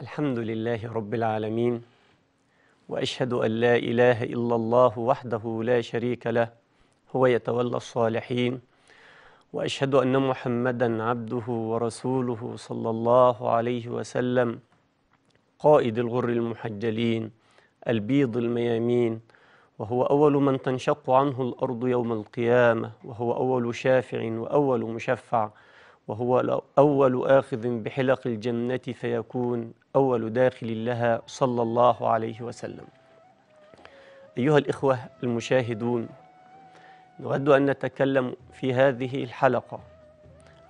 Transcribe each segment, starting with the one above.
الحمد لله رب العالمين واشهد ان لا اله الا الله وحده لا شريك له هو يتولى الصالحين واشهد ان محمدا عبده ورسوله صلى الله عليه وسلم قائد الغر المحجلين البيض الميامين وهو اول من تنشق عنه الارض يوم القيامه وهو اول شافع واول مشفع وهو أول آخذ بحلق الجنة فيكون أول داخل لها صلى الله عليه وسلم أيها الإخوة المشاهدون نود أن نتكلم في هذه الحلقة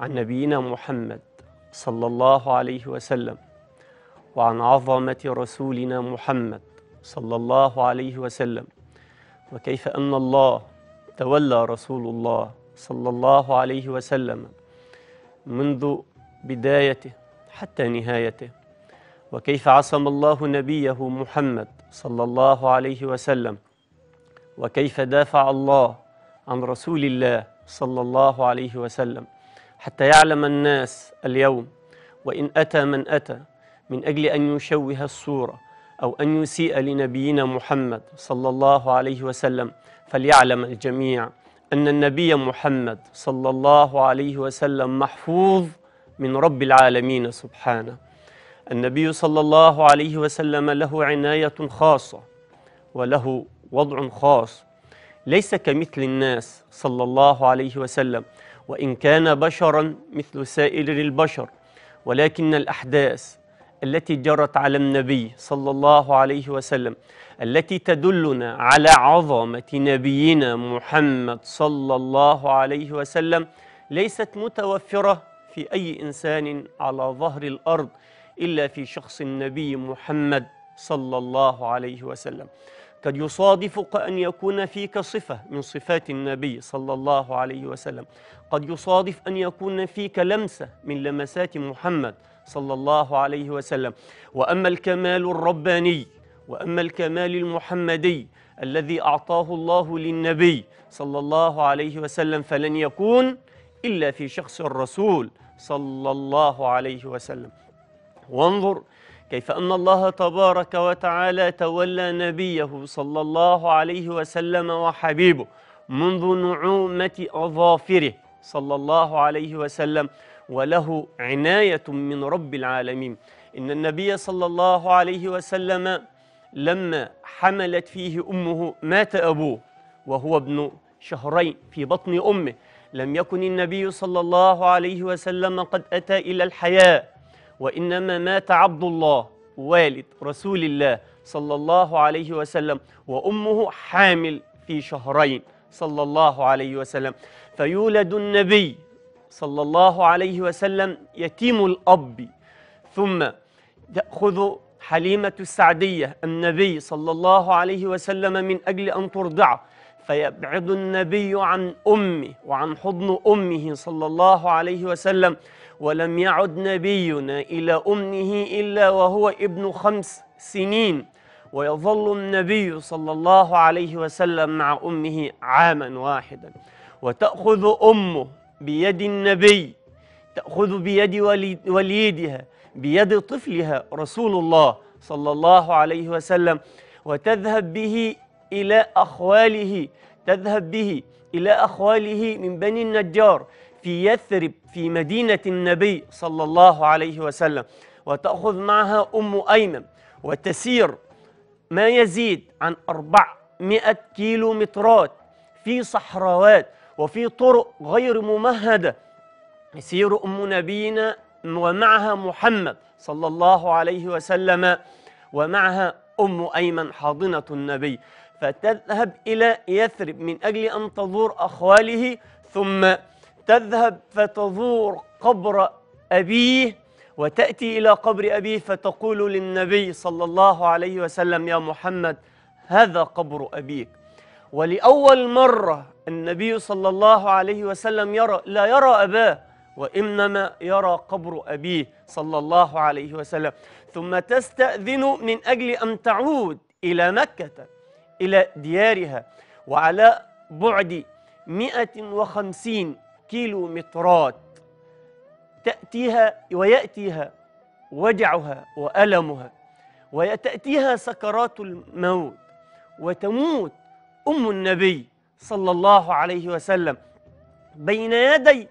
عن نبينا محمد صلى الله عليه وسلم وعن عظمة رسولنا محمد صلى الله عليه وسلم وكيف أن الله تولى رسول الله صلى الله عليه وسلم منذ بدايته حتى نهايته وكيف عصم الله نبيه محمد صلى الله عليه وسلم وكيف دافع الله عن رسول الله صلى الله عليه وسلم حتى يعلم الناس اليوم وإن أتى من أتى من أجل أن يشوه الصورة أو أن يسيء لنبينا محمد صلى الله عليه وسلم فليعلم الجميع أن النبي محمد صلى الله عليه وسلم محفوظ من رب العالمين سبحانه النبي صلى الله عليه وسلم له عناية خاصة وله وضع خاص ليس كمثل الناس صلى الله عليه وسلم وإن كان بشرا مثل سائر البشر ولكن الأحداث التي جرت على النبي صلى الله عليه وسلم التي تدلنا على عظمة نبينا محمد صلى الله عليه وسلم ليست متوفرة في أي إنسان على ظهر الأرض إلا في شخص النبي محمد صلى الله عليه وسلم قد يصادفك أن يكون فيك صفة من صفات النبي صلى الله عليه وسلم قد يصادف أن يكون فيك لمسة من لمسات محمد صلى الله عليه وسلم وأما الكمال الرباني وأما الكمال المحمدي الذي أعطاه الله للنبي صلى الله عليه وسلم فلن يكون إلا في شخص الرسول صلى الله عليه وسلم وانظر كيف أن الله تبارك وتعالى تولى نبيه صلى الله عليه وسلم وحبيبه منذ نعومة أظافره صلى الله عليه وسلم وله عناية من رب العالمين إن النبي صلى الله عليه وسلم لما حملت فيه أمه مات أبوه وهو ابن شهرين في بطن أمه لم يكن النبي صلى الله عليه وسلم قد أتى إلى الحياة وإنما مات عبد الله والد رسول الله صلى الله عليه وسلم وأمه حامل في شهرين صلى الله عليه وسلم فيولد النبي صلى الله عليه وسلم يتيم الأب ثم تأخذ حليمة السعدية النبي صلى الله عليه وسلم من أجل أن ترضعه فيبعد النبي عن أمه وعن حضن أمه صلى الله عليه وسلم ولم يعد نبينا إلى أمه إلا وهو ابن خمس سنين ويظل النبي صلى الله عليه وسلم مع أمه عاما واحدا وتأخذ أمه بيد النبي تأخذ بيد وليدها بيد طفلها رسول الله صلى الله عليه وسلم وتذهب به إلى أخواله تذهب به إلى أخواله من بني النجار في يثرب في مدينة النبي صلى الله عليه وسلم وتأخذ معها أم أيمن وتسير ما يزيد عن 400 كيلو مترات في صحراوات وفي طرق غير ممهدة يسير أم نبينا ومعها محمد صلى الله عليه وسلم ومعها أم أيمن حاضنة النبي فتذهب إلى يثرب من أجل أن تزور أخواله ثم تذهب فتزور قبر أبيه وتأتي إلى قبر أبيه فتقول للنبي صلى الله عليه وسلم يا محمد هذا قبر أبيك ولأول مرة النبي صلى الله عليه وسلم يرى لا يرى أباه وإنما يرى قبر أبيه صلى الله عليه وسلم ثم تستأذن من أجل أن تعود إلى مكة إلى ديارها وعلى بعد 150 كيلو مترات تأتيها ويأتيها وجعها وألمها وتأتيها سكرات الموت وتموت أم النبي صلى الله عليه وسلم بين يدي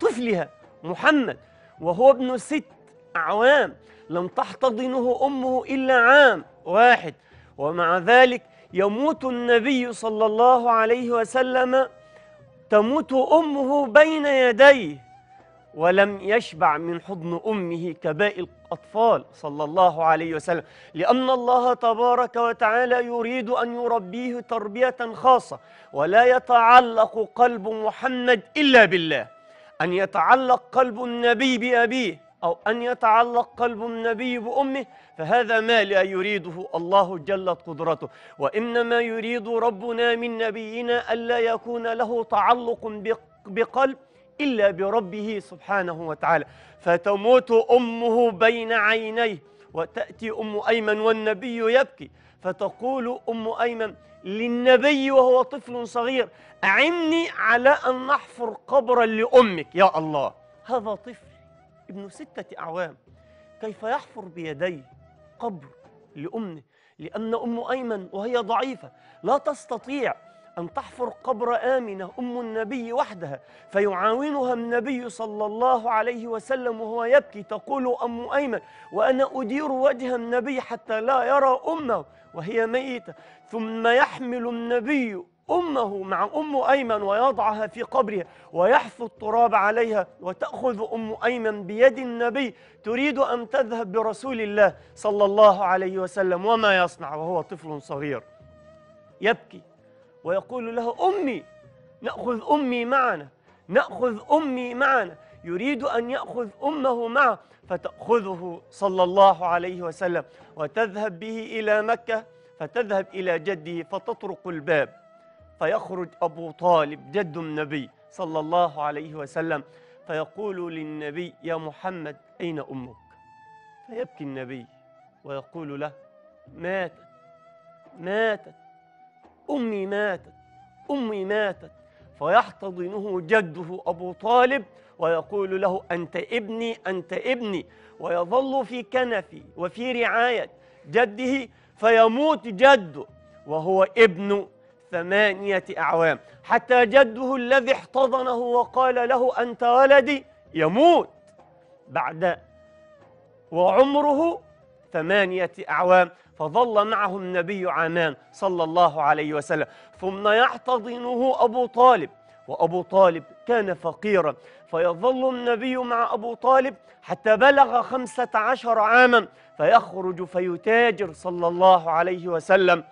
طفلها محمد وهو ابن ست أعوام لم تحتضنه أمه إلا عام واحد ومع ذلك يموت النبي صلى الله عليه وسلم تموت أمه بين يديه ولم يشبع من حضن أمه كباقي الأطفال صلى الله عليه وسلم لأن الله تبارك وتعالى يريد أن يربيه تربية خاصة ولا يتعلق قلب محمد إلا بالله أن يتعلق قلب النبي بأبيه أو أن يتعلق قلب النبي بأمه فهذا ما لا يريده الله جلت قدرته وإنما يريد ربنا من نبينا ألا يكون له تعلق بقلب إلا بربه سبحانه وتعالى فتموت أمه بين عينيه وتأتي أم أيمن والنبي يبكي فتقول أم أيمن للنبي وهو طفل صغير أعني على أن نحفر قبرا لأمك يا الله هذا طفل ابن ستة أعوام كيف يحفر بيديه قبر لأمه لأن أم أيمن وهي ضعيفة لا تستطيع أن تحفر قبر آمنة أم النبي وحدها فيعاونها النبي صلى الله عليه وسلم وهو يبكي تقول أم أيمن وأنا أدير وجه النبي حتى لا يرى أمه وهي ميتة ثم يحمل النبي أمه مع أم أيمن ويضعها في قبرها ويحث التراب عليها وتأخذ أم أيمن بيد النبي تريد أن تذهب برسول الله صلى الله عليه وسلم وما يصنع وهو طفل صغير يبكي ويقول له أمي نأخذ أمي معنا نأخذ أمي معنا يريد أن يأخذ أمه معه فتأخذه صلى الله عليه وسلم وتذهب به إلى مكة فتذهب إلى جده فتطرق الباب فيخرج أبو طالب جد النبي صلى الله عليه وسلم فيقول للنبي يا محمد أين أمك فيبكي النبي ويقول له ماتت ماتت أمي ماتت أمي ماتت فيحتضنه جده أبو طالب ويقول له أنت ابني أنت ابني ويظل في كنفي وفي رعاية جده فيموت جده وهو ابن ثمانية أعوام حتى جده الذي احتضنه وقال له أنت ولدي يموت بعد وعمره ثمانية أعوام فظل معه النبي عامان صلى الله عليه وسلم ثم يحتضنه أبو طالب وأبو طالب كان فقيرا فيظل النبي مع أبو طالب حتى بلغ خمسة عشر عاما فيخرج فيتاجر صلى الله عليه وسلم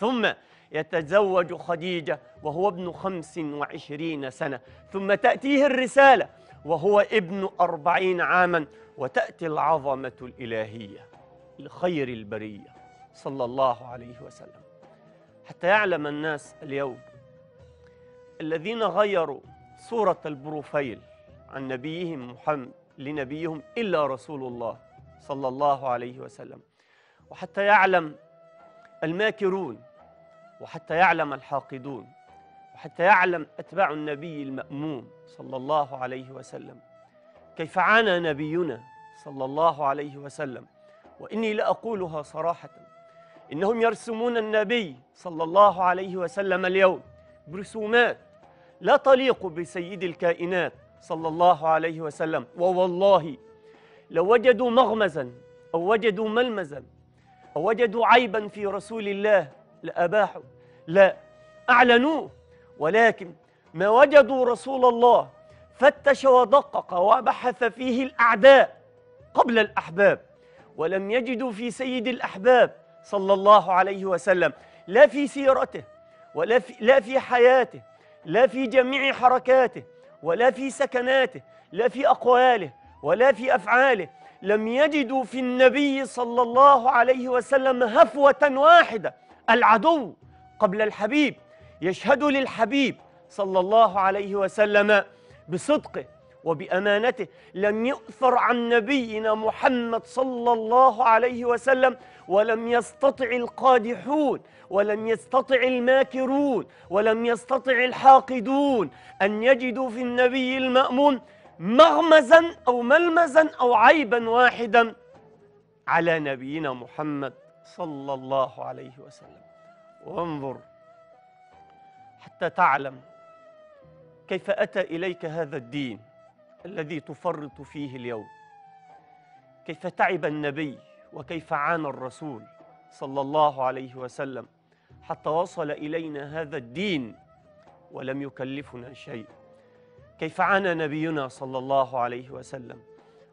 ثم يتزوج خديجة وهو ابن خمس وعشرين سنة ثم تأتيه الرسالة وهو ابن أربعين عاما وتأتي العظمة الإلهية لخير البرية صلى الله عليه وسلم حتى يعلم الناس اليوم الذين غيروا صورة البروفيل عن نبيهم محمد لنبيهم إلا رسول الله صلى الله عليه وسلم وحتى يعلم الماكرون وحتى يعلم الحاقدون وحتى يعلم أتباع النبي المأموم صلى الله عليه وسلم كيف عانى نبينا صلى الله عليه وسلم وإني لأقولها صراحة إنهم يرسمون النبي صلى الله عليه وسلم اليوم برسومات لا تليق بسيد الكائنات صلى الله عليه وسلم ووالله لو وجدوا مغمزا أو وجدوا ملمزا أو وجدوا عيبا في رسول الله لأباحوا لا أعلنوه ولكن ما وجدوا رسول الله فتش ودقق وبحث فيه الأعداء قبل الأحباب ولم يجدوا في سيد الأحباب صلى الله عليه وسلم لا في سيرته ولا في, لا في حياته لا في جميع حركاته ولا في سكناته لا في أقواله ولا في أفعاله لم يجدوا في النبي صلى الله عليه وسلم هفوة واحدة العدو قبل الحبيب يشهد للحبيب صلى الله عليه وسلم بصدقه وبأمانته لم يؤثر عن نبينا محمد صلى الله عليه وسلم ولم يستطع القادحون ولم يستطع الماكرون ولم يستطع الحاقدون أن يجدوا في النبي المأمون مغمزا أو ملمزا أو عيبا واحدا على نبينا محمد صلى الله عليه وسلم وانظر حتى تعلم كيف أتى إليك هذا الدين الذي تفرط فيه اليوم كيف تعب النبي وكيف عانى الرسول صلى الله عليه وسلم حتى وصل إلينا هذا الدين ولم يكلفنا شيء كيف عانى نبينا صلى الله عليه وسلم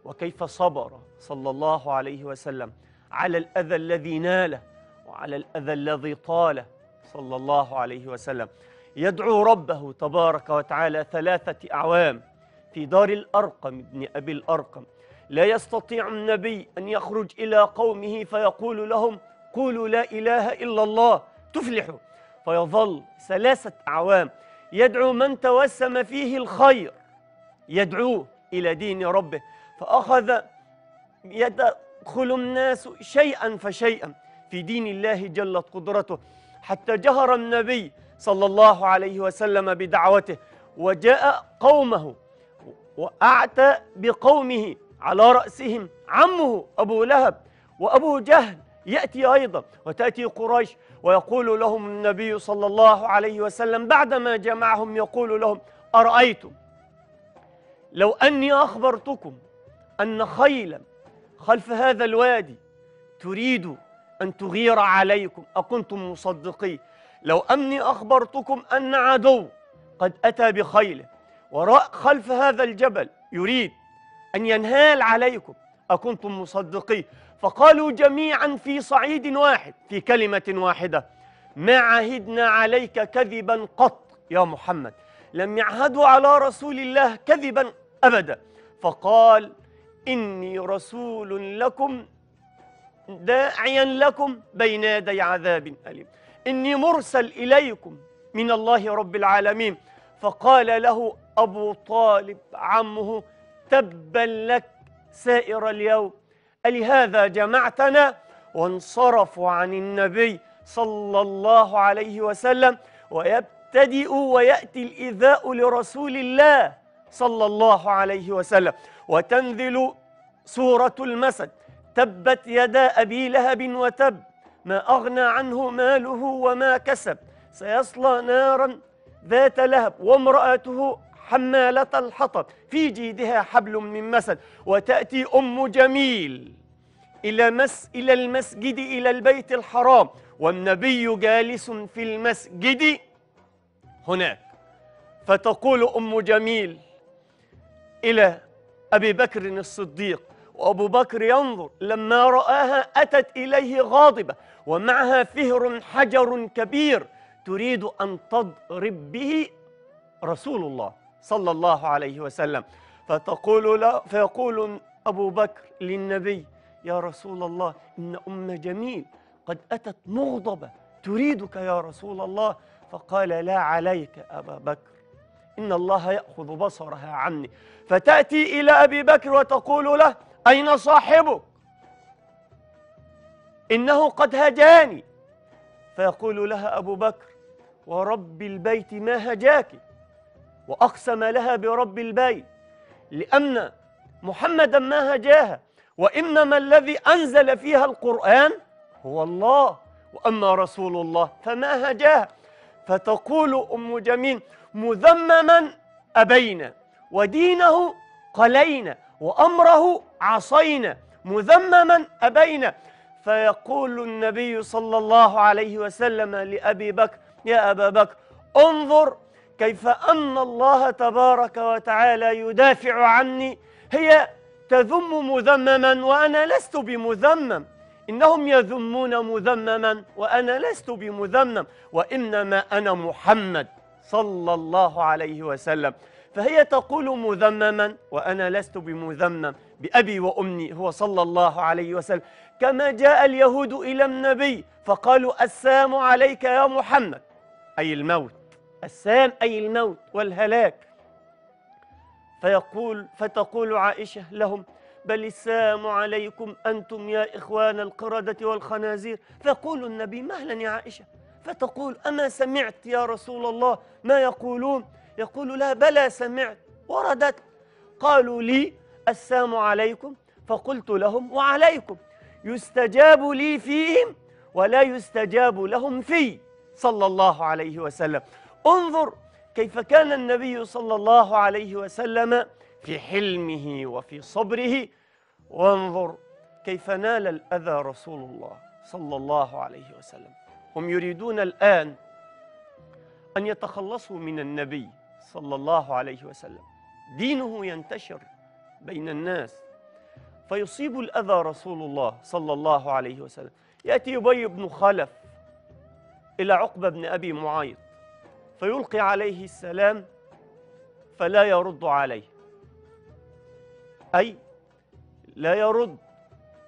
وكيف صبر صلى الله عليه وسلم على الأذى الذي ناله وعلى الأذى الذي طال صلى الله عليه وسلم يدعو ربه تبارك وتعالى ثلاثة أعوام في دار الأرقم ابن أبي الأرقم لا يستطيع النبي أن يخرج إلى قومه فيقول لهم قولوا لا إله إلا الله تفلحوا فيظل ثلاثة أعوام يدعو من توسم فيه الخير يدعوه إلى دين ربه فأخذ يدخل الناس شيئا فشيئا في دين الله جلت قدرته حتى جهر النبي صلى الله عليه وسلم بدعوته وجاء قومه وأعتى بقومه على رأسهم عمه أبو لهب وأبو جهل يأتي أيضا وتأتي قريش ويقول لهم النبي صلى الله عليه وسلم بعدما جمعهم يقول لهم أرأيتم لو أني أخبرتكم أن خيلا خلف هذا الوادي تريد أن تغير عليكم أكنتم مصدقين لو أني أخبرتكم أن عدو قد أتى بخيله وراء خلف هذا الجبل يريد أن ينهال عليكم أكنتم مصدقين فقالوا جميعا في صعيد واحد في كلمة واحدة ما عهدنا عليك كذبا قط يا محمد لم يعهدوا على رسول الله كذبا أبدا فقال إني رسول لكم داعيا لكم بين يدي عذاب أليم إني مرسل إليكم من الله رب العالمين فقال له أبو طالب عمه تبا لك سائر اليوم ألهذا جمعتنا وانصرفوا عن النبي صلى الله عليه وسلم ويبتدئ ويأتي الإذاء لرسول الله صلى الله عليه وسلم وتنزل سورة المسد تبت يدا أبي لهب وتب ما أغنى عنه ماله وما كسب سيصلى نارا ذات لهب وامرأته حمالة الحطب في جيدها حبل من مسد وتأتي أم جميل إلى, مس إلى المسجد إلى البيت الحرام والنبي جالس في المسجد هناك فتقول أم جميل إلى أبي بكر الصديق وأبو بكر ينظر لما رآها أتت إليه غاضبة ومعها فهر حجر كبير تريد أن تضرب به رسول الله صلى الله عليه وسلم فتقول له فيقول أبو بكر للنبي يا رسول الله إن أم جميل قد أتت مغضبة تريدك يا رسول الله فقال لا عليك أبا بكر إن الله يأخذ بصرها عني فتأتي إلى أبي بكر وتقول له أين صاحبك إنه قد هجاني فيقول لها أبو بكر ورب البيت ما هجاك وأقسم لها برب البيت لأن محمدا ما هجاها وإنما الذي أنزل فيها القرآن هو الله وأما رسول الله فما هجاها فتقول أم جميل مذمما أبينا ودينه قلينا وأمره عصينا مذمما أبينا فيقول النبي صلى الله عليه وسلم لأبي بكر يا أبا بكر انظر كيف أن الله تبارك وتعالى يدافع عني هي تذم مذمما وأنا لست بمذمم إنهم يذمون مذمما وأنا لست بمذمم وإنما أنا محمد صلى الله عليه وسلم فهي تقول مذمما وأنا لست بمذمم بأبي وأمي هو صلى الله عليه وسلم كما جاء اليهود إلى النبي فقالوا السام عليك يا محمد أي الموت السام أي الموت والهلاك فيقول فتقول عائشة لهم بل السام عليكم أنتم يا إخوان القردة والخنازير فيقول النبي مهلا يا عائشة فتقول أما سمعت يا رسول الله ما يقولون يقول لها بلى سمعت وردت قالوا لي السلام عليكم فقلت لهم وعليكم يستجاب لي فيهم ولا يستجاب لهم في صلى الله عليه وسلم انظر كيف كان النبي صلى الله عليه وسلم في حلمه وفي صبره وانظر كيف نال الأذى رسول الله صلى الله عليه وسلم هم يريدون الآن أن يتخلصوا من النبي صلى الله عليه وسلم دينه ينتشر بين الناس فيصيب الأذى رسول الله صلى الله عليه وسلم يأتي أبي بن خلف إلى عقبة بن أبي معيط فيلقي عليه السلام فلا يرد عليه أي لا يرد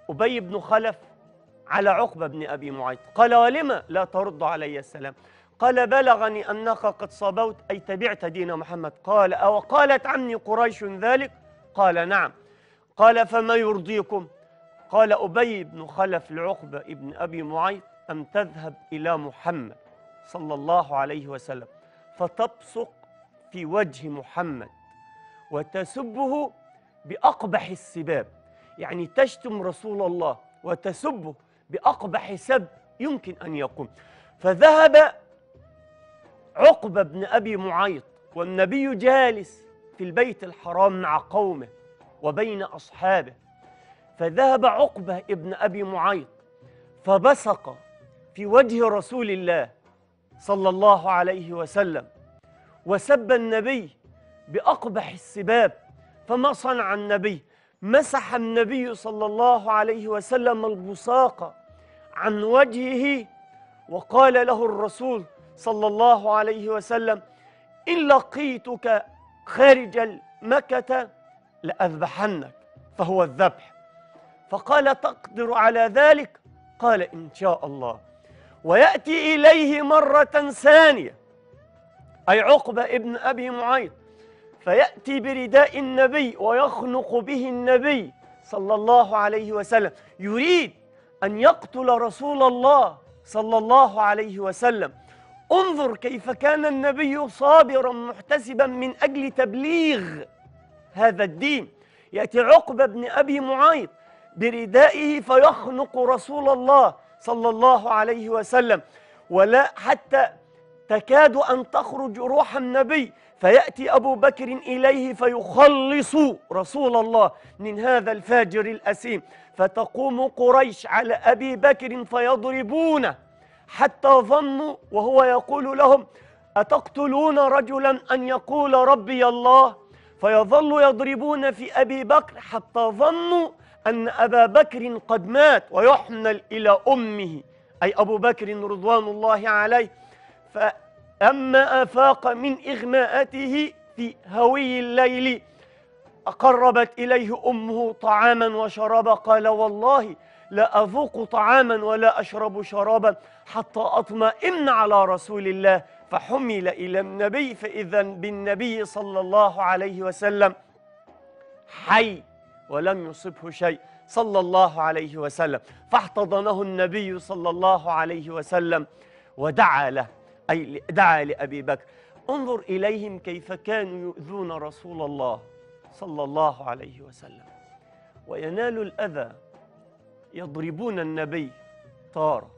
أبي بن خلف على عقبة بن أبي معيط قال ولم لا ترد علي السلام قال بلغني أنك قد صبوت أي تبعت دين محمد قال أو قالت عني قريش ذلك قال نعم قال فما يرضيكم قال أبي بن خلف العقبة ابن أبي معيط أم تذهب إلى محمد صلى الله عليه وسلم فتبصق في وجه محمد وتسبه بأقبح السباب يعني تشتم رسول الله وتسبه بأقبح سب يمكن أن يقوم فذهب عقبة بن أبي معيط والنبي جالس في البيت الحرام مع قومه وبين أصحابه فذهب عقبة ابن أبي معيط فبصق في وجه رسول الله صلى الله عليه وسلم وسب النبي بأقبح السباب فما صنع النبي مسح النبي صلى الله عليه وسلم البصاق عن وجهه وقال له الرسول صلى الله عليه وسلم إن لقيتك خارج مكة لأذبحنك فهو الذبح فقال تقدر على ذلك قال إن شاء الله ويأتي إليه مرة ثانية أي عقبة ابن أبي معيط فيأتي برداء النبي ويخنق به النبي صلى الله عليه وسلم يريد أن يقتل رسول الله صلى الله عليه وسلم انظر كيف كان النبي صابرا محتسبا من أجل تبليغ هذا الدين يأتي عقبة بن أبي معيط بردائه فيخنق رسول الله صلى الله عليه وسلم ولا حتى تكاد أن تخرج روح النبي فيأتي أبو بكر إليه فيخلص رسول الله من هذا الفاجر الأسيم فتقوم قريش على أبي بكر فيضربونه حتى ظنوا وهو يقول لهم أتقتلون رجلا أن يقول ربي الله فيظل يضربون في أبي بكر حتى ظنوا أن أبا بكر قد مات ويحمل إلى أمه أي أبو بكر رضوان الله عليه فأما أفاق من إغماءته في هوي الليل أقربت إليه أمه طعاما وشرابا قال والله لا أذوق طعاما ولا أشرب شرابا حتى أطمئن على رسول الله فحمل إلى النبي فإذا بالنبي صلى الله عليه وسلم حي ولم يصبه شيء صلى الله عليه وسلم فاحتضنه النبي صلى الله عليه وسلم ودعا له أي دعا لأبي بكر انظر إليهم كيف كانوا يؤذون رسول الله صلى الله عليه وسلم وينال الأذى يضربون النبي طارة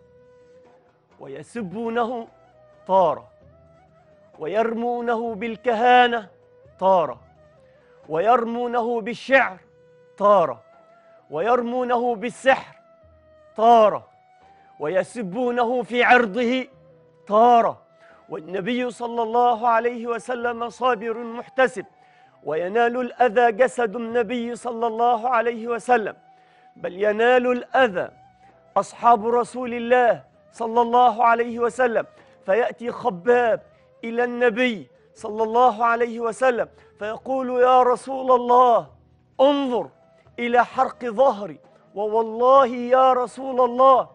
ويسبونه طار ويرمونه بالكهانة طار ويرمونه بالشعر طار ويرمونه بالسحر طار ويسبونه في عرضه طار والنبي صلى الله عليه وسلم صابر محتسب وينال الأذى جسد النبي صلى الله عليه وسلم بل ينال الأذى أصحاب رسول الله صلى الله عليه وسلم فيأتي خباب إلى النبي صلى الله عليه وسلم فيقول يا رسول الله انظر إلى حرق ظهري ووالله يا رسول الله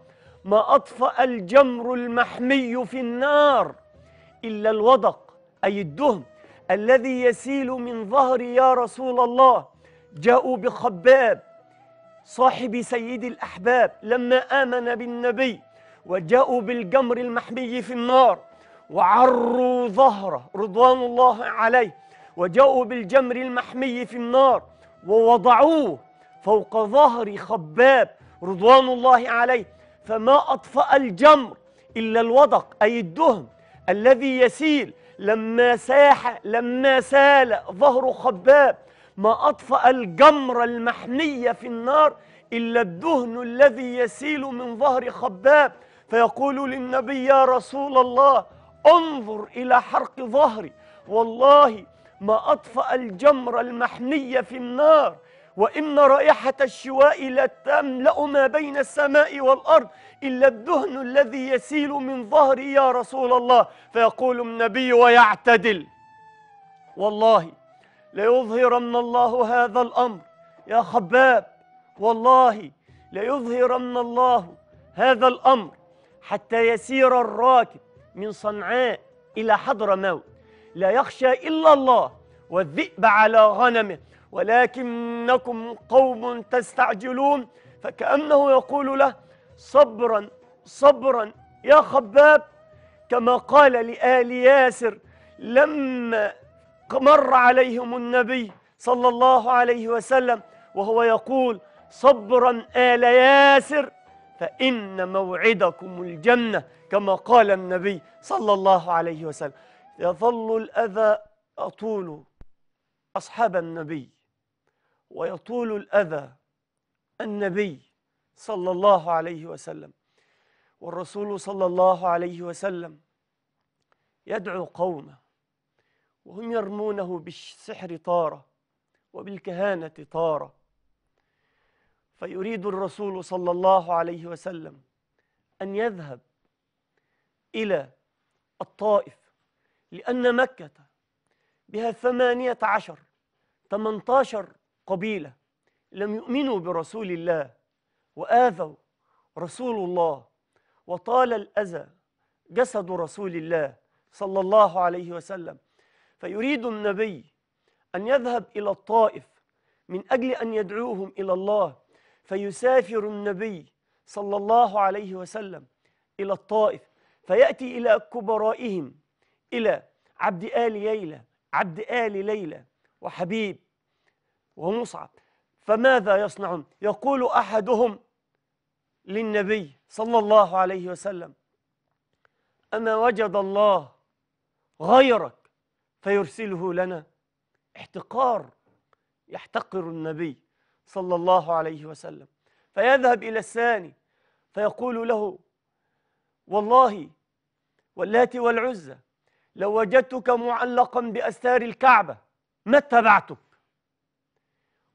ما أطفأ الجمر المحمي في النار إلا الودق أي الدهم الذي يسيل من ظهري يا رسول الله جاءوا بخباب صاحب سيد الأحباب لما آمن بالنبي وجاءوا بالجمر المحمي في النار وعروا ظهره رضوان الله عليه وجاءوا بالجمر المحمي في النار ووضعوه فوق ظهر خباب رضوان الله عليه فما أطفأ الجمر إلا الودق أي الدهن الذي يسيل لما ساح لما سال ظهر خباب ما أطفأ الجمر المحمي في النار إلا الدهن الذي يسيل من ظهر خباب فيقول للنبي يا رسول الله انظر إلى حرق ظهري والله ما أطفأ الجمر المحنية في النار وإن رائحة الشواء لتملأ ما بين السماء والأرض إلا الدهن الذي يسيل من ظهري يا رسول الله فيقول النبي ويعتدل والله ليظهرن الله هذا الأمر يا خباب والله ليظهرن الله هذا الأمر حتى يسير الراكب من صنعاء إلى موت لا يخشى إلا الله والذئب على غنمه ولكنكم قوم تستعجلون فكأنه يقول له صبرا صبرا يا خباب كما قال لآل ياسر لما مر عليهم النبي صلى الله عليه وسلم وهو يقول صبرا آل ياسر فإن موعدكم الجنة كما قال النبي صلى الله عليه وسلم يظل الأذى أطول أصحاب النبي ويطول الأذى النبي صلى الله عليه وسلم والرسول صلى الله عليه وسلم يدعو قومه وهم يرمونه بالسحر طارة وبالكهانة طارة فيريد الرسول صلى الله عليه وسلم أن يذهب إلى الطائف لأن مكة بها ثمانية عشر تمنتاشر قبيلة لم يؤمنوا برسول الله وآذوا رسول الله وطال الأذى جسد رسول الله صلى الله عليه وسلم فيريد النبي أن يذهب إلى الطائف من أجل أن يدعوهم إلى الله فيسافر النبي صلى الله عليه وسلم إلى الطائف فيأتي إلى كبرائهم إلى عبد آل ييلة عبد آل ليلى وحبيب ومصعب فماذا يصنعون يقول أحدهم للنبي صلى الله عليه وسلم أما وجد الله غيرك فيرسله لنا احتقار يحتقر النبي صلى الله عليه وسلم فيذهب إلى الثاني فيقول له والله واللات والعزى لو وجدتك معلقا بأستار الكعبة ما اتبعتك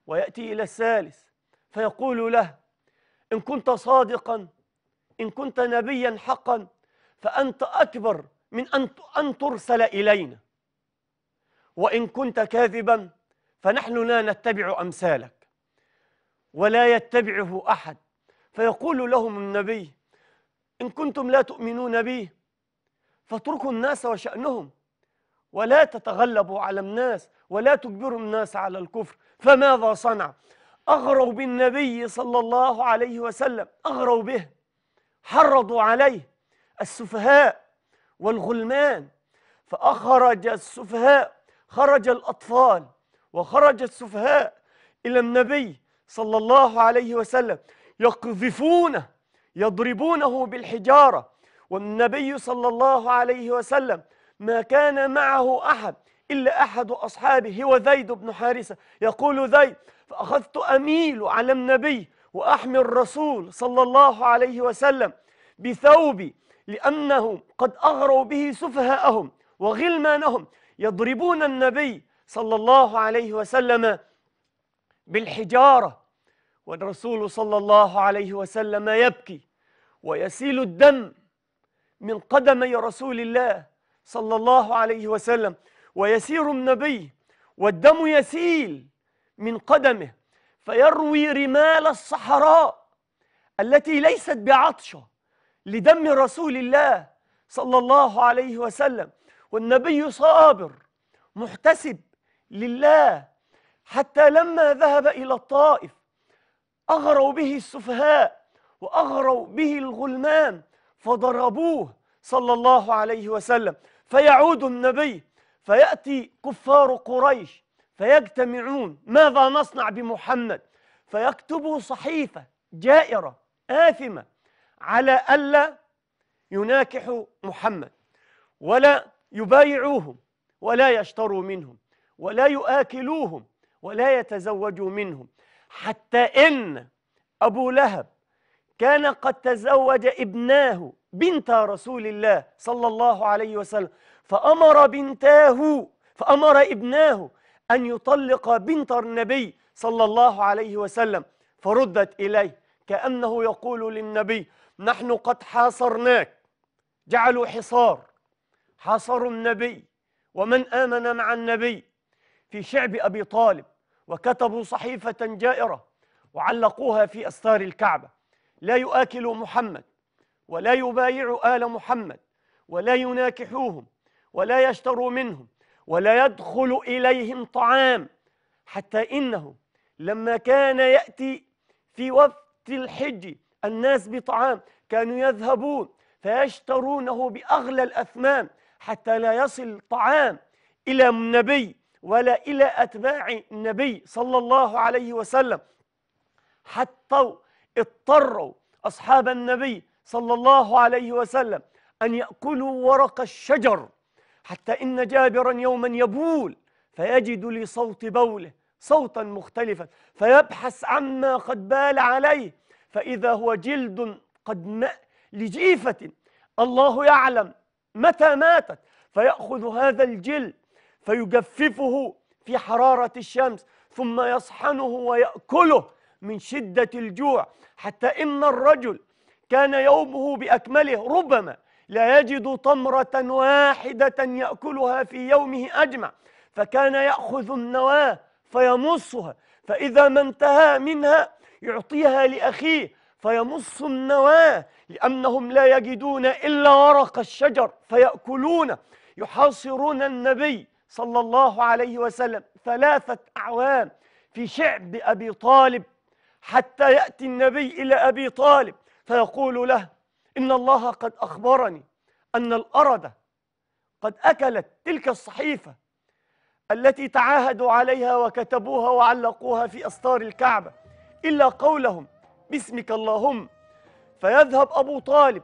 ويأتي إلى الثالث فيقول له إن كنت صادقا إن كنت نبيا حقا فأنت أكبر من أن أن ترسل إلينا وإن كنت كاذبا فنحن لا نتبع أمثالك ولا يتبعه أحد فيقول لهم النبي إن كنتم لا تؤمنون بي فاتركوا الناس وشأنهم ولا تتغلبوا على الناس ولا تجبروا الناس على الكفر فماذا صنع أغروا بالنبي صلى الله عليه وسلم أغروا به حرضوا عليه السفهاء والغلمان فأخرج السفهاء خرج الأطفال وخرج السفهاء إلى النبي صلى الله عليه وسلم يقذفونه يضربونه بالحجارة والنبي صلى الله عليه وسلم ما كان معه أحد إلا أحد أصحابه هو زيد بن حارثة يقول زيد فأخذت أميل على النبي وأحمي الرسول صلى الله عليه وسلم بثوبي لأنهم قد أغروا به سفهاءهم وغلمانهم يضربون النبي صلى الله عليه وسلم بالحجارة والرسول صلى الله عليه وسلم يبكي ويسيل الدم من قدمي رسول الله صلى الله عليه وسلم ويسير النبي والدم يسيل من قدمه فيروي رمال الصحراء التي ليست بعطشة لدم رسول الله صلى الله عليه وسلم والنبي صابر محتسب لله حتى لما ذهب إلى الطائف أغروا به السفهاء وأغروا به الغلمان فضربوه صلى الله عليه وسلم فيعود النبي فيأتي كفار قريش فيجتمعون ماذا نصنع بمحمد فيكتبوا صحيفة جائرة آثمة على ألا يناكحوا محمد ولا يبايعوهم ولا يشتروا منهم ولا يآكلوهم ولا يتزوج منهم حتى إن أبو لهب كان قد تزوج ابناه بنت رسول الله صلى الله عليه وسلم فأمر بنتاه فأمر ابناه أن يطلق بنت النبي صلى الله عليه وسلم فردت إليه كأنه يقول للنبي نحن قد حاصرناك جعلوا حصار حاصروا النبي ومن آمن مع النبي في شعب أبي طالب وكتبوا صحيفة جائرة وعلقوها في أستار الكعبة لا يؤكل محمد ولا يبايع آل محمد ولا يناكحوهم ولا يشتروا منهم ولا يدخل إليهم طعام حتى إنه لما كان يأتي في وقت الحج الناس بطعام كانوا يذهبون فيشترونه بأغلى الأثمان حتى لا يصل طعام إلى النبي ولا إلى أتباع النبي صلى الله عليه وسلم حتى اضطروا أصحاب النبي صلى الله عليه وسلم أن يأكلوا ورق الشجر حتى إن جابرا يوما يبول فيجد لصوت بوله صوتا مختلفا فيبحث عما قد بال عليه فإذا هو جلد قد مأ لجيفة الله يعلم متى ماتت فيأخذ هذا الجلد فيجففه في حرارة الشمس ثم يصحنه ويأكله من شدة الجوع حتى إن الرجل كان يومه بأكمله ربما لا يجد تمرة واحدة يأكلها في يومه أجمع فكان يأخذ النواة فيمصها فإذا ما انتهى منها يعطيها لأخيه فيمص النواة لأنهم لا يجدون إلا ورق الشجر فيأكلونه يحاصرون النبي صلى الله عليه وسلم ثلاثة أعوام في شعب أبي طالب حتى يأتي النبي إلى أبي طالب فيقول له إن الله قد أخبرني أن الأردة قد أكلت تلك الصحيفة التي تعاهدوا عليها وكتبوها وعلقوها في أستار الكعبة إلا قولهم باسمك اللهم فيذهب أبو طالب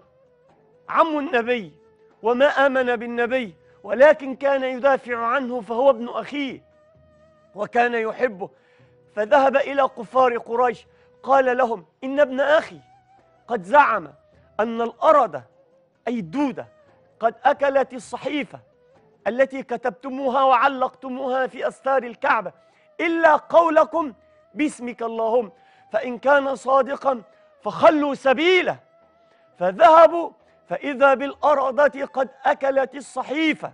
عم النبي وما آمن بالنبي ولكن كان يدافع عنه فهو ابن أخيه وكان يحبه فذهب إلى كفار قريش قال لهم إن ابن أخي قد زعم أن الأرض أي الدودة قد أكلت الصحيفة التي كتبتموها وعلقتموها في أستار الكعبة إلا قولكم باسمك اللهم فإن كان صادقا فخلوا سبيله فذهبوا فإذا بالأرضة قد أكلت الصحيفة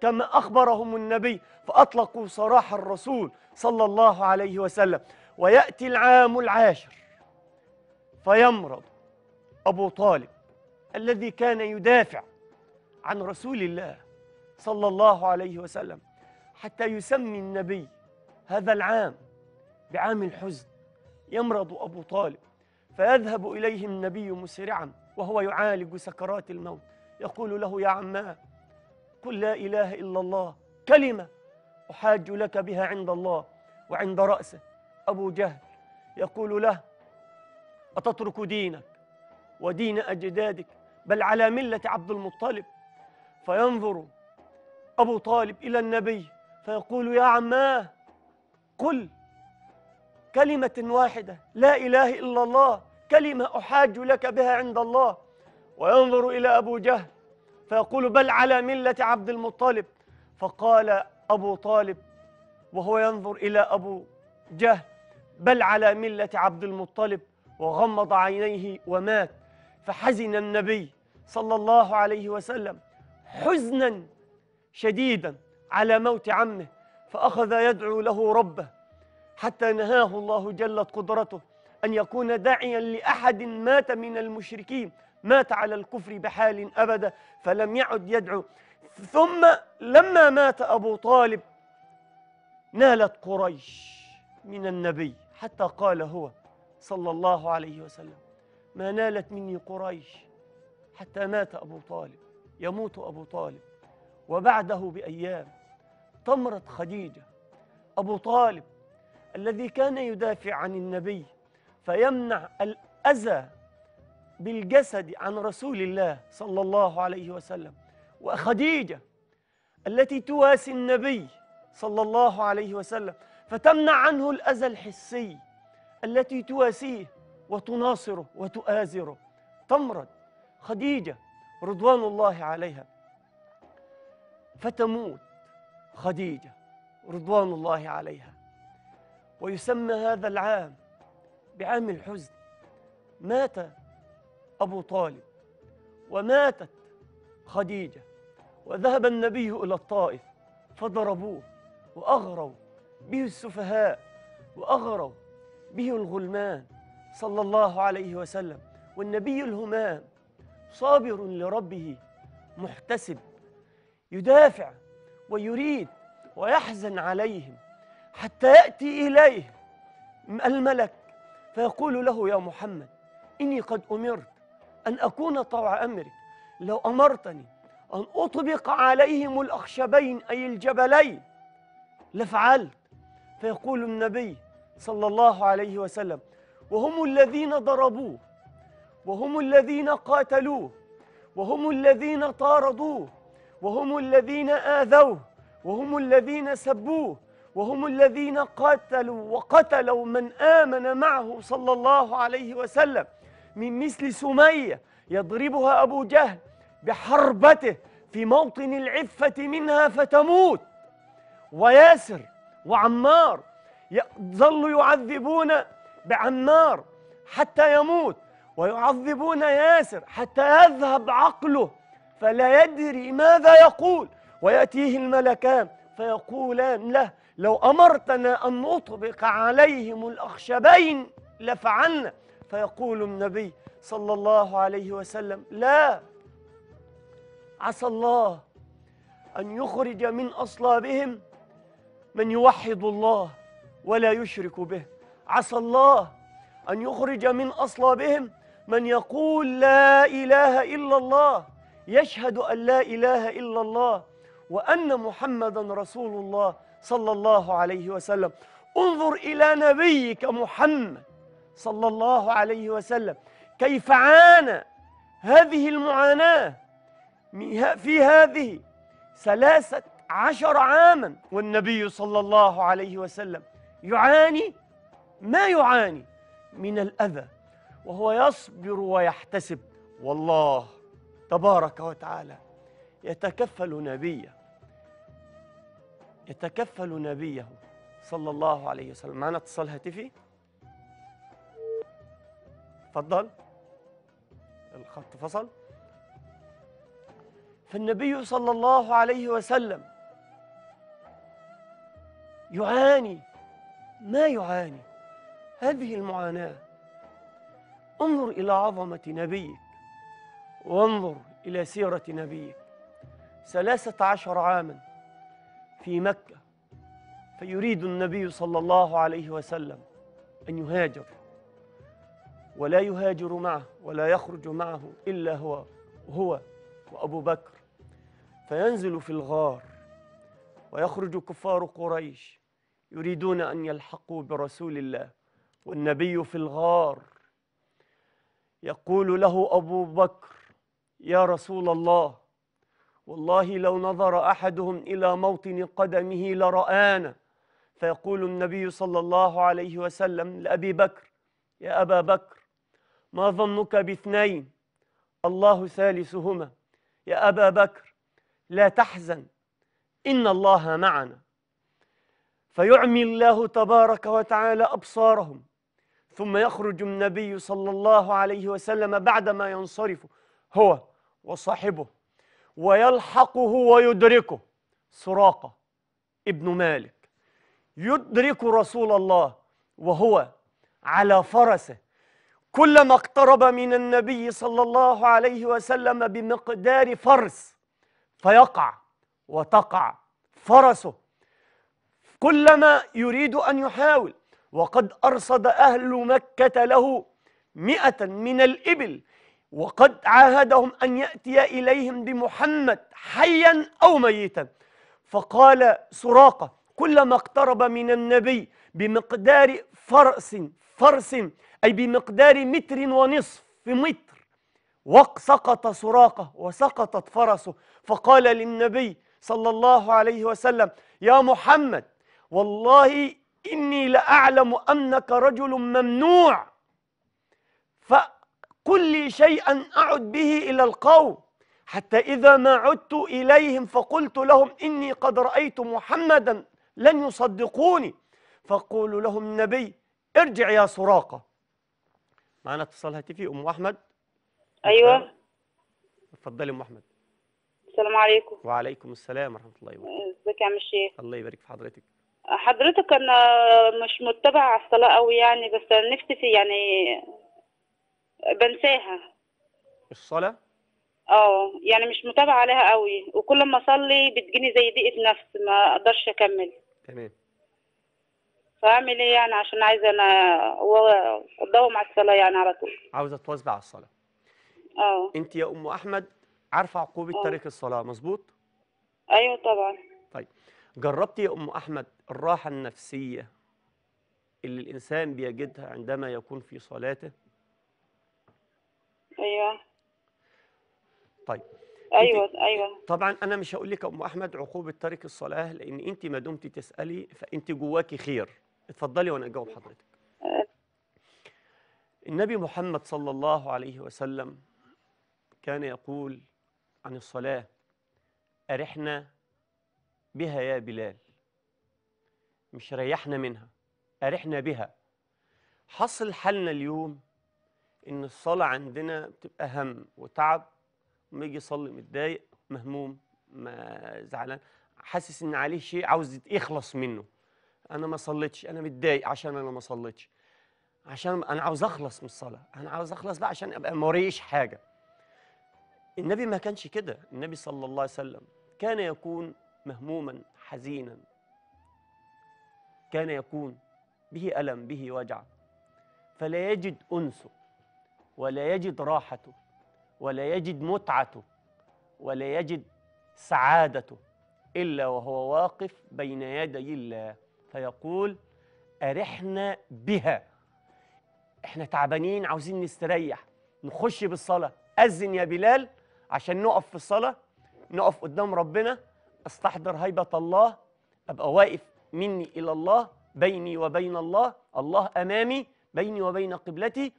كما أخبرهم النبي فأطلقوا سراح الرسول صلى الله عليه وسلم ويأتي العام العاشر فيمرض أبو طالب الذي كان يدافع عن رسول الله صلى الله عليه وسلم حتى يسمي النبي هذا العام بعام الحزن يمرض أبو طالب فيذهب إليه النبي مسرعاً وهو يعالج سكرات الموت يقول له يا عماه قل لا إله إلا الله كلمة أحاج لك بها عند الله وعند رأسه أبو جهل يقول له أتترك دينك ودين أجدادك بل على ملة عبد المطلب فينظر أبو طالب إلى النبي فيقول يا عماه قل كلمة واحدة لا إله إلا الله كلمة أحاج لك بها عند الله وينظر إلى أبو جهل فيقول بل على ملة عبد المطلب فقال أبو طالب وهو ينظر إلى أبو جهل بل على ملة عبد المطلب وغمض عينيه ومات فحزن النبي صلى الله عليه وسلم حزنا شديدا على موت عمه فأخذ يدعو له ربه حتى نهاه الله جلت قدرته أن يكون داعيا لأحد مات من المشركين مات على الكفر بحال أبدا فلم يعد يدعو ثم لما مات أبو طالب نالت قريش من النبي حتى قال هو صلى الله عليه وسلم ما نالت مني قريش حتى مات أبو طالب يموت أبو طالب وبعده بأيام طمرت خديجة أبو طالب الذي كان يدافع عن النبي فيمنع الأذى بالجسد عن رسول الله صلى الله عليه وسلم وخديجة التي تواسي النبي صلى الله عليه وسلم فتمنع عنه الأذى الحسي التي تواسيه وتناصره وتؤازره تمرض خديجة رضوان الله عليها فتموت خديجة رضوان الله عليها ويسمى هذا العام بعام الحزن مات أبو طالب وماتت خديجة وذهب النبي إلى الطائف فضربوه وأغروا به السفهاء وأغروا به الغلمان صلى الله عليه وسلم والنبي الهمام صابر لربه محتسب يدافع ويريد ويحزن عليهم حتى يأتي إليه الملك فيقول له يا محمد إني قد أمرت أن أكون طوع أمرك لو أمرتني أن أطبق عليهم الأخشبين أي الجبلين لفعلت فيقول النبي صلى الله عليه وسلم وهم الذين ضربوه وهم الذين قاتلوه وهم الذين طاردوه وهم الذين آذوه وهم الذين سبوه وهم الذين قتلوا وقتلوا من آمن معه صلى الله عليه وسلم من مثل سمية يضربها أبو جهل بحربته في موطن العفة منها فتموت وياسر وعمار يظل يعذبون بعمار حتى يموت ويعذبون ياسر حتى يذهب عقله فلا يدري ماذا يقول ويأتيه الملكان فيقولان له لو أمرتنا أن نطبق عليهم الأخشبين لفعلنا فيقول النبي صلى الله عليه وسلم لا عسى الله أن يخرج من أصلابهم من يوحد الله ولا يشرك به عسى الله أن يخرج من أصلابهم من يقول لا إله إلا الله يشهد أن لا إله إلا الله وأن محمدا رسول الله صلى الله عليه وسلم انظر إلى نبيك محمد صلى الله عليه وسلم كيف عانى هذه المعاناة في هذه ثلاثة عشر عاما والنبي صلى الله عليه وسلم يعاني ما يعاني من الأذى وهو يصبر ويحتسب والله تبارك وتعالى يتكفل نبيه يتكفل نبيه صلى الله عليه وسلم معنا اتصال هاتفي تفضل الخط فصل فالنبي صلى الله عليه وسلم يعاني ما يعاني هذه المعاناة انظر إلى عظمة نبيك وانظر إلى سيرة نبيك ثلاثة عشر عاما في مكة فيريد النبي صلى الله عليه وسلم أن يهاجر ولا يهاجر معه ولا يخرج معه إلا هو هو وأبو بكر فينزل في الغار ويخرج كفار قريش يريدون أن يلحقوا برسول الله والنبي في الغار يقول له أبو بكر يا رسول الله والله لو نظر أحدهم إلى موطن قدمه لرآنا فيقول النبي صلى الله عليه وسلم لأبي بكر يا أبا بكر ما ظنك باثنين الله ثالثهما يا أبا بكر لا تحزن إن الله معنا فيعمي الله تبارك وتعالى أبصارهم ثم يخرج النبي صلى الله عليه وسلم بعدما ينصرف هو وصاحبه ويلحقه ويدركه سراقة ابن مالك يدرك رسول الله وهو على فرسه كلما اقترب من النبي صلى الله عليه وسلم بمقدار فرس فيقع وتقع فرسه كلما يريد أن يحاول وقد أرصد أهل مكة له مئة من الإبل وقد عاهدهم أن يأتي إليهم بمحمد حيا أو ميتا فقال سراقة كلما اقترب من النبي بمقدار فرس فرس أي بمقدار متر ونصف في متر وسقط سراقة وسقطت فرسه فقال للنبي صلى الله عليه وسلم يا محمد والله إني لأعلم أنك رجل ممنوع قل لي شيئا أعد به إلى القوم حتى إذا ما عدت إليهم فقلت لهم إني قد رأيت محمدا لن يصدقوني فقولوا لهم النبي ارجع يا سراقة معنا اتصال هاتفي أم أحمد أيوة اتفضلي أم أحمد السلام عليكم وعليكم السلام ورحمة الله وبركاته ازيك يا عم الشيخ الله يبارك في حضرتك حضرتك أنا مش متبع على الصلاة قوي يعني بس نفسي في يعني بنساها الصلاة اه يعني مش متابعة عليها قوي وكل ما اصلي بتجيني زي ضيقة نفس ما اقدرش اكمل تمام فاعمل ايه يعني عشان عايزة انا اداوم على الصلاة يعني على طول عاوزة تواظبي على الصلاة اه انت يا ام احمد عارفة عقوبة تارك اه. الصلاة مظبوط؟ ايوه طبعا طيب جربتي يا ام احمد الراحة النفسية اللي الانسان بيجدها عندما يكون في صلاته؟ ايوه طيب ايوه ايوه طبعا انا مش هقول لك يا ام احمد عقوبه ترك الصلاه لان انت ما دمتي تسالي فانت جواكي خير اتفضلي وانا اجاوب حضرتك النبي محمد صلى الله عليه وسلم كان يقول عن الصلاه ارحنا بها يا بلال مش ريحنا منها ارحنا بها حصل حالنا اليوم ان الصلاه عندنا بتبقى هم وتعب لما يجي يصلي متضايق مهموم ما زعلان حاسس ان عليه شيء عاوز يخلص منه انا ما صليتش انا متضايق عشان انا ما صليتش عشان انا عاوز اخلص من الصلاه انا عاوز اخلص بقى عشان ابقى مريش حاجه النبي ما كانش كده النبي صلى الله عليه وسلم كان يكون مهموما حزينا كان يكون به الم به وجع فلا يجد انسه ولا يجد راحته ولا يجد متعته ولا يجد سعادته إلا وهو واقف بين يدي الله فيقول أرحنا بها إحنا تعبانين عاوزين نستريح نخش بالصلاة أذن يا بلال عشان نقف في الصلاة نقف قدام ربنا أستحضر هيبة الله أبقى واقف مني إلى الله بيني وبين الله الله أمامي بيني وبين قبلتي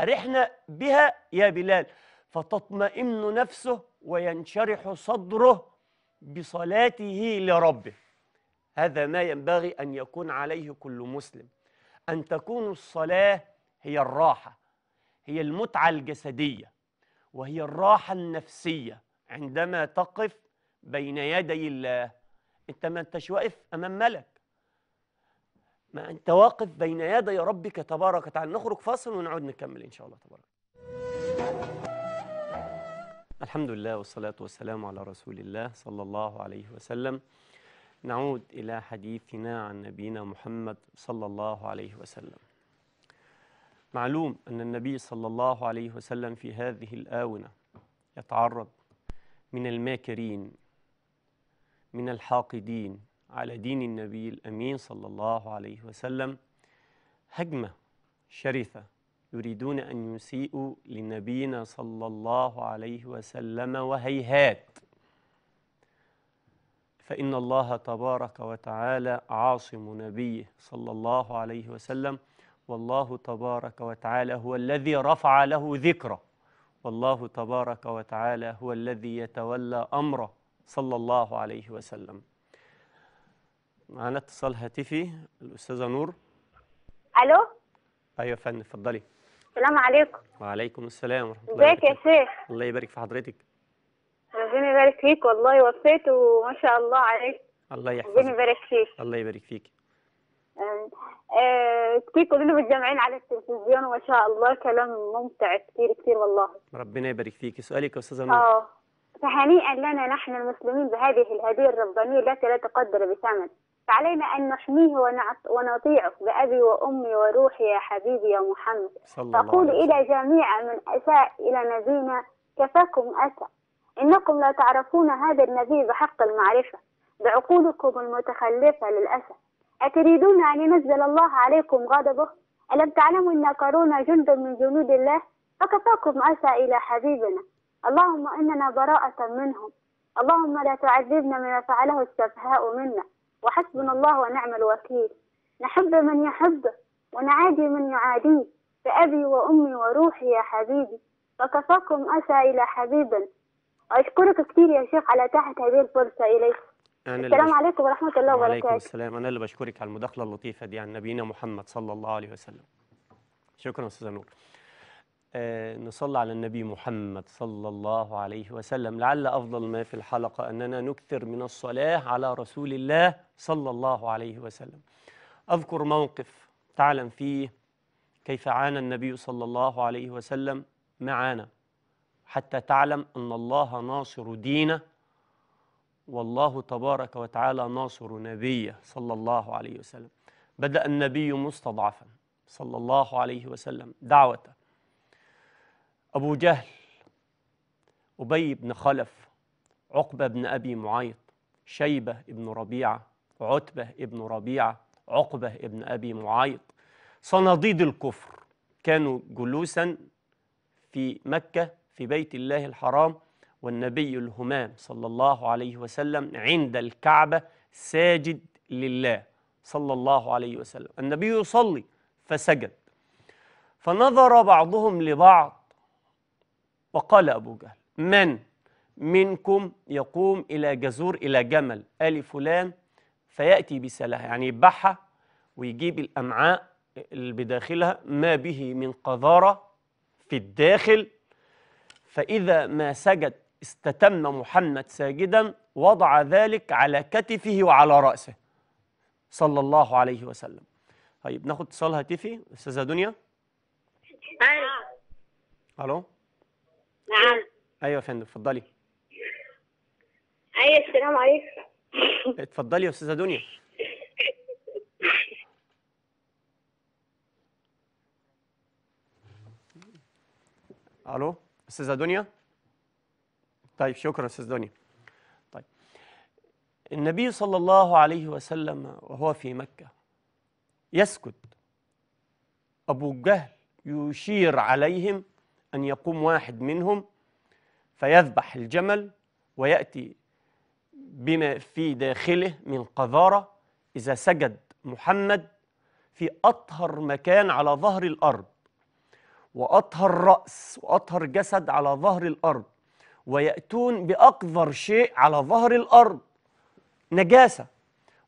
أرحنا بها يا بلال فتطمئن نفسه وينشرح صدره بصلاته لربه هذا ما ينبغي أن يكون عليه كل مسلم أن تكون الصلاة هي الراحة هي المتعة الجسدية وهي الراحة النفسية عندما تقف بين يدي الله أنت ما أنتش واقف أمام ملك ما أنت واقف بين يدي ربك تبارك وتعالى نخرج فاصل ونعود نكمل إن شاء الله تبارك الحمد لله والصلاة والسلام على رسول الله صلى الله عليه وسلم نعود إلى حديثنا عن نبينا محمد صلى الله عليه وسلم معلوم أن النبي صلى الله عليه وسلم في هذه الآونة يتعرض من الماكرين من الحاقدين على دين النبي الأمين صلى الله عليه وسلم هجمة شرسة يريدون أن يسيئوا لنبينا صلى الله عليه وسلم وهيهات فإن الله تبارك وتعالى عاصم نبيه صلى الله عليه وسلم والله تبارك وتعالى هو الذي رفع له ذكره والله تبارك وتعالى هو الذي يتولى أمره صلى الله عليه وسلم معانا اتصال هاتفي الاستاذه نور الو ايوه يا فندم اتفضلي السلام عليكم وعليكم السلام ورحمه الله ازيك يا شيخ الله يبارك في حضرتك ربنا يبارك فيك والله وفيت وما شاء الله عليك الله يحفظك ربنا يبارك فيك الله يبارك فيك ااا آه، كتير كلنا متجمعين على التلفزيون وما شاء الله كلام ممتع كتير كتير والله ربنا يبارك فيك سؤالك يا استاذه نور اه فهنيئا لنا نحن المسلمين بهذه الهديه الربانيه التي لا تقدر بثمن فعلينا أن نحميه ونطيعه بأبي وأمي وروحي يا حبيبي يا محمد فأقول إلى جميع من أساء إلى نبينا كفاكم أسى إنكم لا تعرفون هذا النبي بحق المعرفة بعقولكم المتخلفة للأسف أتريدون أن ينزل الله عليكم غضبه ألم تعلموا أن قارون جند من جنود الله فكفاكم أسى إلى حبيبنا اللهم إننا براءة منهم اللهم لا تعذبنا بما فعله السفهاء منا وحسبنا الله ونعم الوكيل نحب من يحب ونعادي من يعاديه بأبي وأمي وروحي يا حبيبي فكفاكم أسى إلى حبيبا أشكرك كثير يا شيخ على تحت هذه الفرصة إليك أنا السلام بش... عليكم ورحمة الله وبركاته وعليكم السلام أنا اللي بشكرك على المداخلة اللطيفة دي عن نبينا محمد صلى الله عليه وسلم شكرا أستاذ نور آه، نصلي على النبي محمد صلى الله عليه وسلم لعل أفضل ما في الحلقة أننا نكثر من الصلاة على رسول الله صلى الله عليه وسلم أذكر موقف تعلم فيه كيف عانى النبي صلى الله عليه وسلم معانا حتى تعلم أن الله ناصر دينه والله تبارك وتعالى ناصر نبيه صلى الله عليه وسلم بدأ النبي مستضعفا صلى الله عليه وسلم دعوته أبو جهل أبي بن خلف عقبة بن أبي معيط شيبة بن ربيعة عتبة بن ربيعة عقبة بن أبي معيط صناديد الكفر كانوا جلوسا في مكة في بيت الله الحرام والنبي الهمام صلى الله عليه وسلم عند الكعبة ساجد لله صلى الله عليه وسلم النبي يصلي فسجد فنظر بعضهم لبعض وقال أبو جهل من منكم يقوم إلى جزور إلى جمل آل فلان فيأتي بسلاح يعني يبحها ويجيب الأمعاء اللي بداخلها ما به من قذارة في الداخل فإذا ما سجد استتم محمد ساجدا وضع ذلك على كتفه وعلى رأسه صلى الله عليه وسلم طيب ناخد اتصال هاتفي استاذه دنيا ايوه الو نعم ايوه يا فندم اتفضلي ايوه السلام عليكم اتفضلي يا استاذه دنيا الو استاذه دنيا طيب شكرا استاذ دنيا طيب النبي صلى الله عليه وسلم وهو في مكه يسكت ابو جهل يشير عليهم أن يقوم واحد منهم فيذبح الجمل ويأتي بما في داخله من قذارة إذا سجد محمد في أطهر مكان على ظهر الأرض وأطهر رأس وأطهر جسد على ظهر الأرض ويأتون بأقذر شيء على ظهر الأرض نجاسة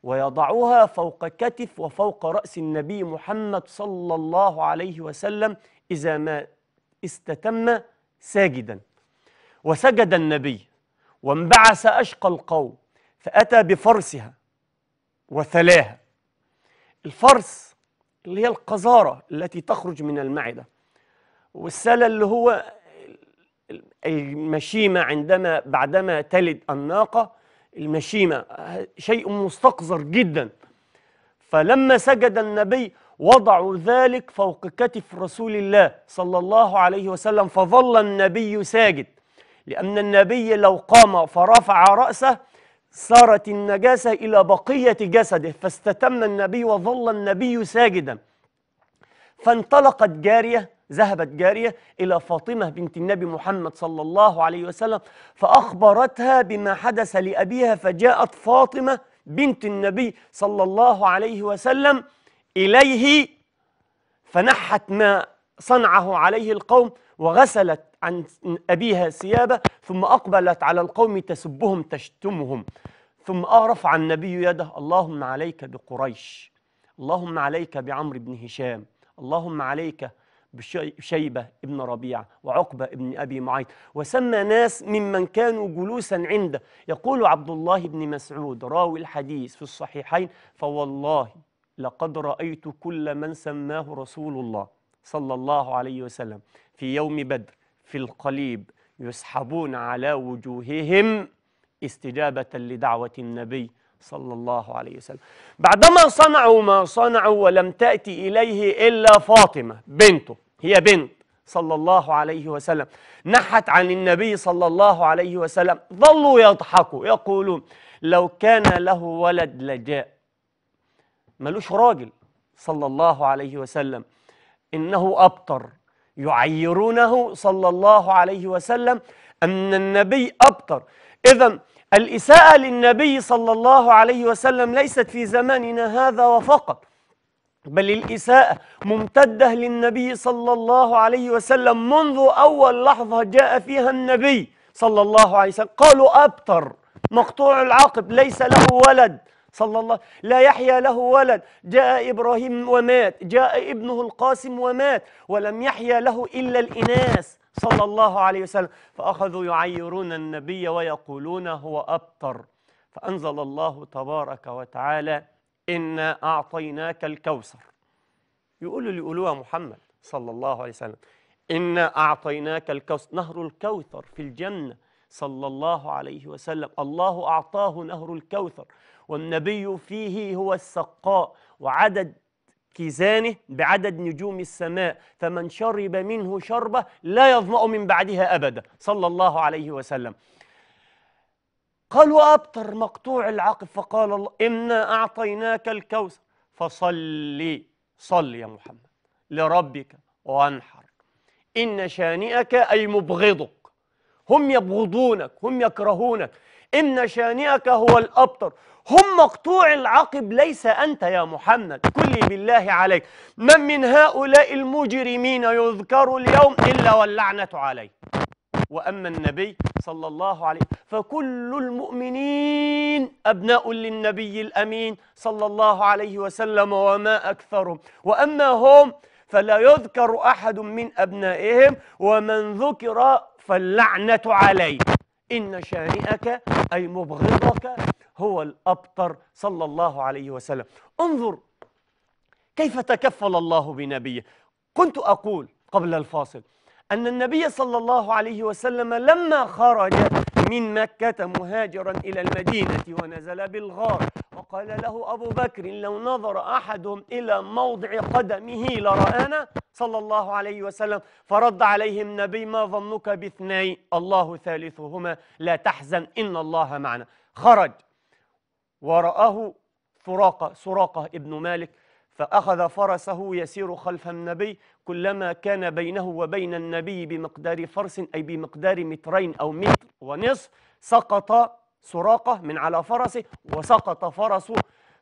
ويضعوها فوق كتف وفوق رأس النبي محمد صلى الله عليه وسلم إذا ما استتم ساجدا وسجد النبي وانبعث أشقى القوم فأتى بفرسها وثلاها الفرس اللي هي القذارة التي تخرج من المعدة والسلة اللي هو المشيمة عندما بعدما تلد الناقة المشيمة شيء مستقذر جدا فلما سجد النبي وضعوا ذلك فوق كتف رسول الله صلى الله عليه وسلم فظل النبي ساجد لأن النبي لو قام فرفع رأسه صارت النجاسة إلى بقية جسده فاستتم النبي وظل النبي ساجدا فانطلقت جارية ذهبت جارية إلى فاطمة بنت النبي محمد صلى الله عليه وسلم فأخبرتها بما حدث لأبيها فجاءت فاطمة بنت النبي صلى الله عليه وسلم إليه فنحت ما صنعه عليه القوم وغسلت عن أبيها ثيابه ثم أقبلت على القوم تسبهم تشتمهم ثم رفع النبي يده اللهم عليك بقريش اللهم عليك بعمرو بن هشام اللهم عليك بشيبة ابن ربيعة وعقبة ابن أبي معيط وسمى ناس ممن كانوا جلوسا عنده يقول عبد الله بن مسعود راوي الحديث في الصحيحين فوالله لقد رأيت كل من سماه رسول الله صلى الله عليه وسلم في يوم بدر في القليب يسحبون على وجوههم استجابة لدعوة النبي صلى الله عليه وسلم بعدما صنعوا ما صنعوا ولم تأتي إليه إلا فاطمة بنته هي بنت صلى الله عليه وسلم نحت عن النبي صلى الله عليه وسلم ظلوا يضحكوا يقولون لو كان له ولد لجاء ملوش راجل صلى الله عليه وسلم إنه أبطر يعيرونه صلى الله عليه وسلم أن النبي أبطر إذا الإساءة للنبي صلى الله عليه وسلم ليست في زماننا هذا وفقط بل الإساءة ممتدة للنبي صلى الله عليه وسلم منذ أول لحظة جاء فيها النبي صلى الله عليه وسلم قالوا ابطر مقطوع العقب ليس له ولد صلى الله لا يحيى له ولد جاء إبراهيم ومات جاء ابنه القاسم ومات ولم يحيى له إلا الإناث صلى الله عليه وسلم فأخذوا يعيرون النبي ويقولون هو أبتر فأنزل الله تبارك وتعالى إنا أعطيناك الكوثر يقولوا اللي محمد صلى الله عليه وسلم إنا أعطيناك الكوثر نهر الكوثر في الجنة صلى الله عليه وسلم الله أعطاه نهر الكوثر والنبي فيه هو السقاء وعدد كيزانه بعدد نجوم السماء فمن شرب منه شربة لا يظمأ من بعدها أبدا صلى الله عليه وسلم قالوا أبتر مقطوع العقب فقال الله إنا أعطيناك الكوثر فصلي صل يا محمد لربك وانحر إن شانئك أي مبغضك هم يبغضونك هم يكرهونك إن شانئك هو الأبطر هم مقطوع العقب ليس أنت يا محمد كلي بالله عليك من من هؤلاء المجرمين يذكر اليوم إلا واللعنة عليه وأما النبي صلى الله عليه فكل المؤمنين أبناء للنبي الأمين صلى الله عليه وسلم وما أكثرهم وأما هم فلا يذكر أحد من أبنائهم ومن ذكر فاللعنة عليه إن شانئك أي مبغضك هو الأبتر صلى الله عليه وسلم انظر كيف تكفل الله بنبيه كنت أقول قبل الفاصل أن النبي صلى الله عليه وسلم لما خرج من مكة مهاجرا إلى المدينة ونزل بالغار وقال له أبو بكر لو نظر أحد إلى موضع قدمه لرآنا صلى الله عليه وسلم فرد عليه النبي ما ظنك باثنين الله ثالثهما لا تحزن إن الله معنا خرج ورآه سراقة سراقة ابن مالك فأخذ فرسه يسير خلف النبي كلما كان بينه وبين النبي بمقدار فرس أي بمقدار مترين أو متر ونصف سقط سراقة من على فرسه وسقط فرسه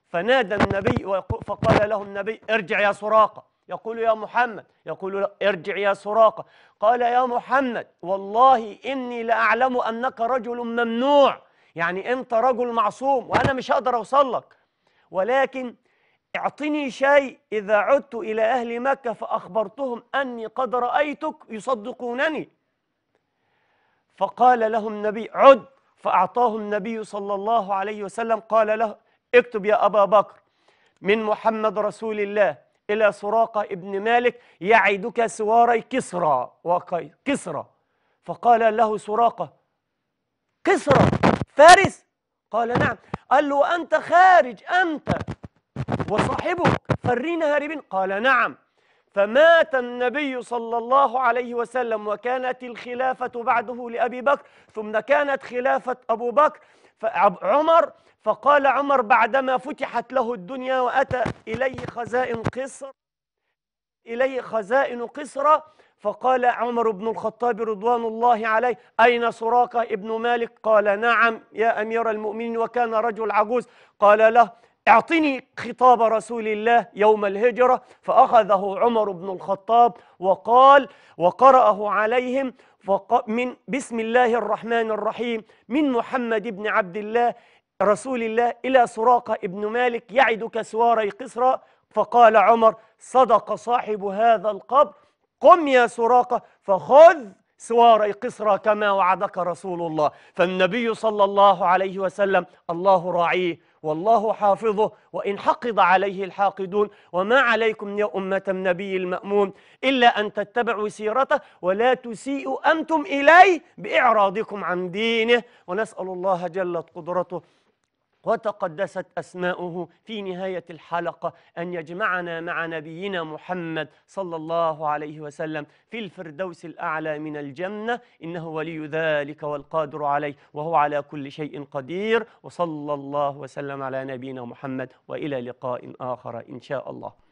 فنادى النبي فقال له النبي ارجع يا سراقة يقول يا محمد يقول ارجع يا سراقة قال يا محمد والله إني لأعلم أنك رجل ممنوع يعني أنت رجل معصوم وأنا مش هقدر أوصل لك ولكن اعطني شيء إذا عدت إلى أهل مكة فأخبرتهم أني قد رأيتك يصدقونني فقال لهم النبي عد فأعطاه النبي صلى الله عليه وسلم قال له اكتب يا أبا بكر من محمد رسول الله إلى سراقة ابن مالك يعدك سواري كسرى وكسرى كسرى فقال له سراقة كسرى فارس قال نعم قال له أنت خارج أنت وصاحبك فرينا هاربين قال نعم فمات النبي صلى الله عليه وسلم وكانت الخلافة بعده لأبي بكر ثم كانت خلافة أبو بكر عمر فقال عمر بعدما فتحت له الدنيا وأتى إليه خزائن قصر إليه خزائن قصرة فقال عمر بن الخطاب رضوان الله عليه أين سراقة ابن مالك قال نعم يا أمير المؤمنين وكان رجل عجوز قال له اعطني خطاب رسول الله يوم الهجرة فأخذه عمر بن الخطاب وقال وقرأه عليهم من بسم الله الرحمن الرحيم من محمد بن عبد الله رسول الله إلى سراقة ابن مالك يعدك سواري قصرا فقال عمر صدق صاحب هذا القبر قم يا سراقة فخذ سواري قصرى كما وعدك رسول الله فالنبي صلى الله عليه وسلم الله راعيه والله حافظه وإن حقد عليه الحاقدون وما عليكم يا أمة النبي المأمون إلا أن تتبعوا سيرته ولا تسيئوا أنتم إليه بإعراضكم عن دينه ونسأل الله جلت قدرته وتقدست أسماؤه في نهاية الحلقة أن يجمعنا مع نبينا محمد صلى الله عليه وسلم في الفردوس الأعلى من الجنة إنه ولي ذلك والقادر عليه وهو على كل شيء قدير وصلى الله وسلم على نبينا محمد وإلى لقاء آخر إن شاء الله